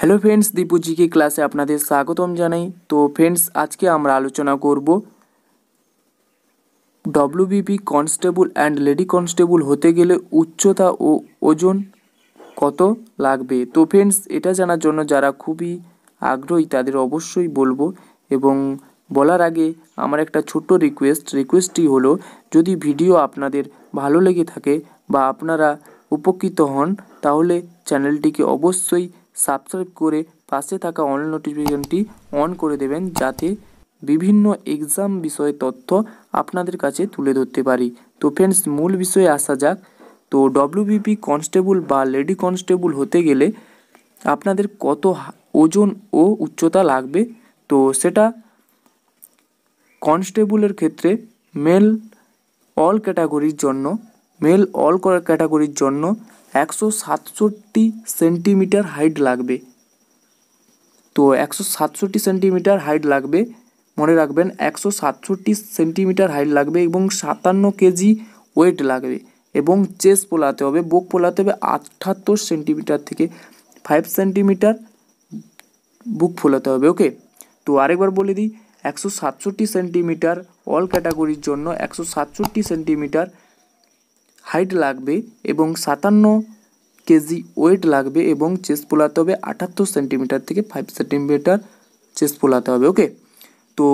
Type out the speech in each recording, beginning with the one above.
hello friends দীপুজিকে ক্লাসে আপনাদের স্বাগতম জানাই তো ফ্রেন্ডস আজকে আমরা আলোচনা করব WBP constable and lady constable হতে গেলে উচ্চতা ও ওজন কত লাগবে তো ফ্রেন্ডস এটা জানার জন্য যারা খুবই আগ্রহী তাদের অবশ্যই বলবো এবং বলার আগে আমার একটা ছোট্ট রিকোয়েস্ট রিকোয়েস্টটি হলো যদি ভিডিও আপনাদের ভালো লেগে থাকে বা আপনারা উপকৃত হন তাহলে চ্যানেলটিকে অবশ্যই সাবস্ক্রাইব করে পাশে থাকা অল নোটিফিকেশনটি অন করে দেবেন যাতে বিভিন্ন এক্সাম বিষয়ে তথ্য আপনাদের কাছে তুলে ধরতে পারি তো ফ্রেন্ডস মূল বিষয়ে আসা যাক তো ডব্লিউবিপি কনস্টেবল বা লেডি কনস্টেবল হতে গেলে আপনাদের কত ওজন ও উচ্চতা লাগবে তো সেটা কনস্টেবলের ক্ষেত্রে মেল অল ক্যাটাগরির জন্য মেল অল করার ক্যাটাগরির জন্য একশো সাতষট্টি সেন্টিমিটার হাইট লাগবে তো একশো সাতষট্টি সেন্টিমিটার হাইট লাগবে মনে রাখবেন একশো সাতষট্টি সেন্টিমিটার হাইট লাগবে এবং সাতান্ন কেজি ওয়েট লাগবে এবং চেস পোলাতে হবে বুক পোলাতে হবে আঠাত্তর সেন্টিমিটার থেকে ফাইভ সেন্টিমিটার বুক ফোলাতে হবে ওকে তো আরেকবার বলে দিই একশো সাতষট্টি সেন্টিমিটার অল ক্যাটাগরির জন্য একশো সাতষট্টি সেন্টিমিটার হাইট লাগবে এবং সাতান্ন কেজি ওয়েট লাগবে এবং চেস পোলাতে হবে আটাত্তর সেন্টিমিটার থেকে ফাইভ সেন্টিমিটার চেস পোলাতে হবে ওকে তো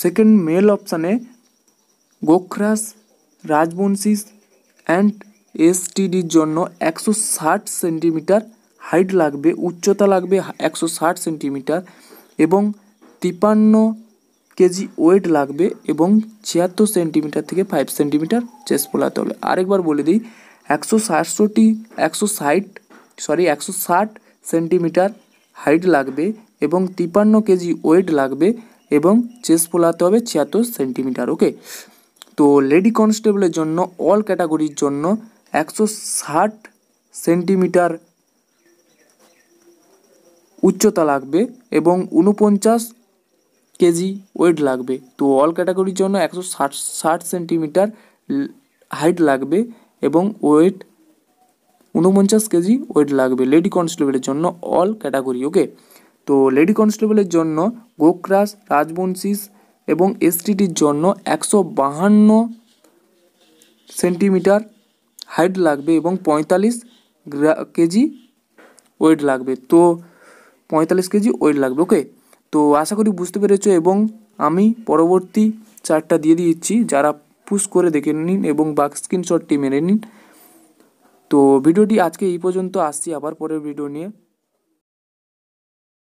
সেকেন্ড মেল অপশানে গোখরাস রাজবংশীস অ্যান্ড এসটিডির জন্য একশো ষাট সেন্টিমিটার হাইট লাগবে উচ্চতা লাগবে একশো ষাট সেন্টিমিটার এবং তিপান্ন কেজি ওয়েট লাগবে এবং ছিয়াত্তর সেন্টিমিটার থেকে ফাইভ সেন্টিমিটার চেস পোলাতে হবে আরেকবার বলে দিই একশো সাতষট্টি একশো ষাট সরি একশো ষাট সেন্টিমিটার হাইট লাগবে এবং তিপান্ন কেজি ওয়েট লাগবে এবং চেস পোলাতে হবে ছিয়াত্তর সেন্টিমিটার ওকে তো লেডি কনস্টেবলের জন্য অল ক্যাটাগরির জন্য একশো ষাট সেন্টিমিটার উচ্চতা লাগবে এবং উনপঞ্চাশ কেজি ওয়েট লাগবে তো অল ক্যাটাগরির জন্য একশো ষাট ষাট সেন্টিমিটার হাইট লাগবে এবং ওয়েট উনপঞ্চাশ কেজি ওয়েট লাগবে লেডি কনস্টেবলের জন্য অল ক্যাটাগরি ওকে তো লেডি কনস্টেবলের জন্য গোক্রাস রাজবংশীস এবং এসটিটির জন্য একশো বাহান্ন সেন্টিমিটার হাইট লাগবে এবং পঁয়তাল্লিশ কেজি ওয়েট লাগবে তো পঁয়তাল্লিশ কেজি ওয়েট লাগবে ওকে তো আশা করি বুঝতে পেরেছো এবং আমি পরবর্তী চারটা দিয়ে দিচ্ছি যারা পুশ করে দেখে নিন এবং বাক স্ক্রিনশটটি মেনে নিন তো ভিডিওটি আজকে এই পর্যন্ত আসছি আবার পরের ভিডিও নিয়ে